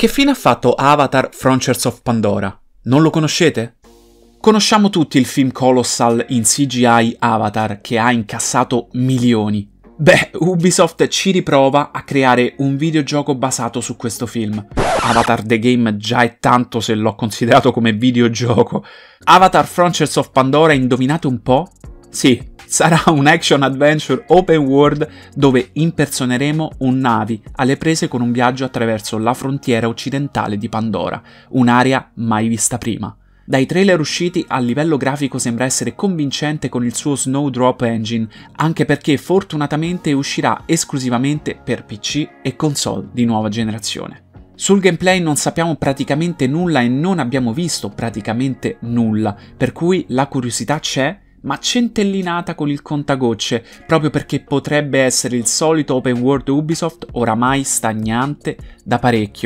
Che fine ha fatto Avatar Frontiers of Pandora? Non lo conoscete? Conosciamo tutti il film Colossal in CGI Avatar che ha incassato milioni. Beh, Ubisoft ci riprova a creare un videogioco basato su questo film. Avatar The Game già è tanto se l'ho considerato come videogioco. Avatar Frontiers of Pandora, indovinate un po'? Sì, sarà un action adventure open world dove impersoneremo un navi alle prese con un viaggio attraverso la frontiera occidentale di Pandora, un'area mai vista prima. Dai trailer usciti a livello grafico sembra essere convincente con il suo Snowdrop Engine, anche perché fortunatamente uscirà esclusivamente per PC e console di nuova generazione. Sul gameplay non sappiamo praticamente nulla e non abbiamo visto praticamente nulla, per cui la curiosità c'è ma centellinata con il contagocce, proprio perché potrebbe essere il solito open world Ubisoft oramai stagnante da parecchio.